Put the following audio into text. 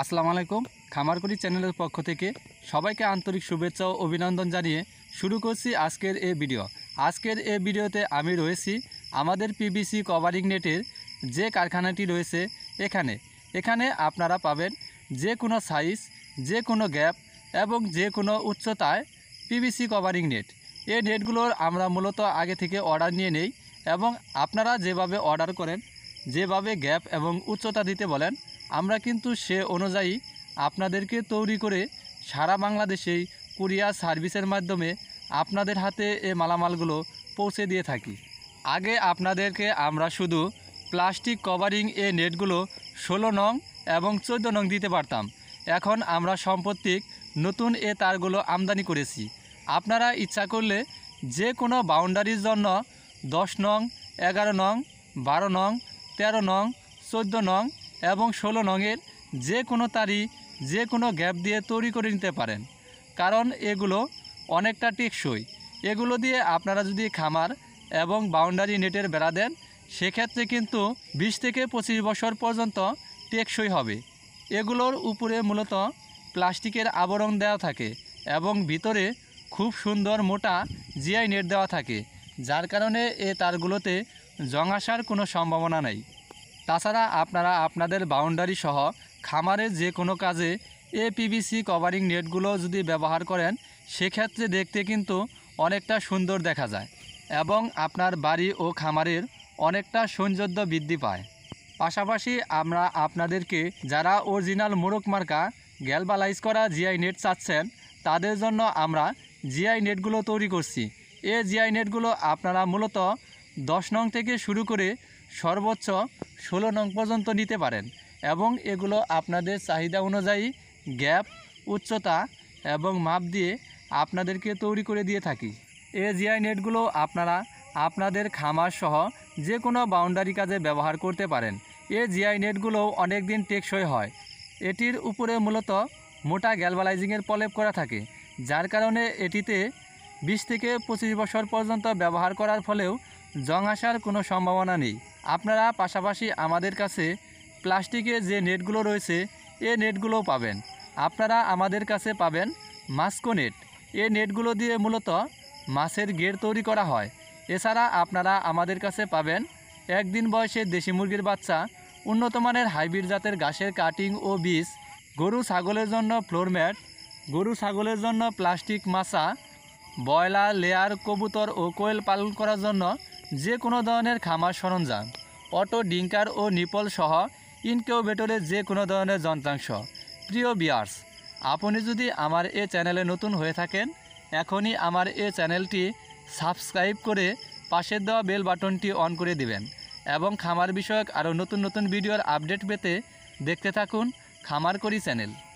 আসসালামু আলাইকুম খামারকুড়ি চ্যানেলের পক্ষ থেকে সবাইকে আন্তরিক শুভেচ্ছা ও অভিনন্দন জানিয়ে শুরু করছি আজকের এ ভিডিও আজকের এ ভিডিওতে আমি রয়েছি আমাদের পিবিসি কভারিং নেটের যে কারখানাটি রয়েছে এখানে এখানে আপনারা পাবেন যে কোনো সাইজ যে কোনো গ্যাপ এবং যে কোনো উচ্চতায় পিবিসি কভারিং নেট এই নেটগুলোর আমরা মূলত আগে থেকে অর্ডার নিয়ে নেই এবং আপনারা যেভাবে অর্ডার করেন যেভাবে গ্যাপ এবং উচ্চতা দিতে বলেন আমরা কিন্তু সে অনুযায়ী আপনাদেরকে তৈরি করে সারা বাংলাদেশেই কুরিয়ার সার্ভিসের মাধ্যমে আপনাদের হাতে এ মালামালগুলো পৌঁছে দিয়ে থাকি আগে আপনাদেরকে আমরা শুধু প্লাস্টিক কভারিং এ নেটগুলো ষোলো নং এবং চোদ্দ নং দিতে পারতাম এখন আমরা সম্পত্তিক নতুন এ তারগুলো আমদানি করেছি আপনারা ইচ্ছা করলে যে কোনো বাউন্ডারির জন্য দশ নং এগারো নং বারো নং তেরো নং চোদ্দো নং এবং ষোলো নঙের যে কোনো তারই যে কোনো গ্যাপ দিয়ে তৈরি করে নিতে পারেন কারণ এগুলো অনেকটা টেকসই এগুলো দিয়ে আপনারা যদি খামার এবং বাউন্ডারি নেটের বেড়া দেন সেক্ষেত্রে কিন্তু ২০ থেকে পঁচিশ বছর পর্যন্ত টেকসই হবে এগুলোর উপরে মূলত প্লাস্টিকের আবরণ দেওয়া থাকে এবং ভিতরে খুব সুন্দর মোটা জিআই নেট দেওয়া থাকে যার কারণে এ তারগুলোতে জং আসার কোনো সম্ভাবনা নাই তাছাড়া আপনারা আপনাদের বাউন্ডারি সহ খামারের যে কোনো কাজে এ পিভিসি কভারিং নেটগুলো যদি ব্যবহার করেন সেক্ষেত্রে দেখতে কিন্তু অনেকটা সুন্দর দেখা যায় এবং আপনার বাড়ি ও খামারের অনেকটা সৌন্দর্য বৃদ্ধি পায় পাশাপাশি আমরা আপনাদেরকে যারা অরিজিনাল মোরক মার্কা গ্যালবালাইজ করা জিআই নেট চাচ্ছেন তাদের জন্য আমরা জিআই নেটগুলো তৈরি করছি এ জিআই নেটগুলো আপনারা মূলত দশ নং থেকে শুরু করে সর্বোচ্চ ষোলো নং পর্যন্ত নিতে পারেন এবং এগুলো আপনাদের চাহিদা অনুযায়ী গ্যাপ উচ্চতা এবং মাপ দিয়ে আপনাদেরকে তৈরি করে দিয়ে থাকি এ জিআই নেটগুলো আপনারা আপনাদের খামার সহ যে কোনো বাউন্ডারি কাজে ব্যবহার করতে পারেন এ জিআই নেটগুলো অনেক দিন টেকসই হয় এটির উপরে মূলত মোটা গ্যালভালাইজিংয়ের প্রলেপ করা থাকে যার কারণে এটিতে বিশ থেকে পঁচিশ বছর পর্যন্ত ব্যবহার করার ফলেও জং আসার কোনো সম্ভাবনা নেই আপনারা পাশাপাশি আমাদের কাছে প্লাস্টিকের যে নেটগুলো রয়েছে এ নেটগুলো পাবেন আপনারা আমাদের কাছে পাবেন মাস্কো নেট এ নেটগুলো দিয়ে মূলত মাছের গের তৈরি করা হয় এছাড়া আপনারা আমাদের কাছে পাবেন একদিন বয়সে দেশি মুরগির বাচ্চা উন্নত মানের হাইব্রিড জাতের ঘাসের কাটিং ও বীজ গরু ছাগলের জন্য ফ্লোর ম্যাট গরু ছাগলের জন্য প্লাস্টিক মাছা বয়লা লেয়ার কবুতর ও কোয়েল পালন করার জন্য যে কোনো ধরনের খামার সরঞ্জাম অটো ডিঙ্কার ও নিপল সহ ইনকিউবেটরের যে কোনো ধরনের যন্ত্রাংশ প্রিয় বিয়ার্স আপনি যদি আমার এ চ্যানেলে নতুন হয়ে থাকেন এখনই আমার এ চ্যানেলটি সাবস্ক্রাইব করে পাশের দেওয়া বেল বাটনটি অন করে দিবেন এবং খামার বিষয়ক আরও নতুন নতুন ভিডিওর আপডেট পেতে দেখতে থাকুন খামার করি চ্যানেল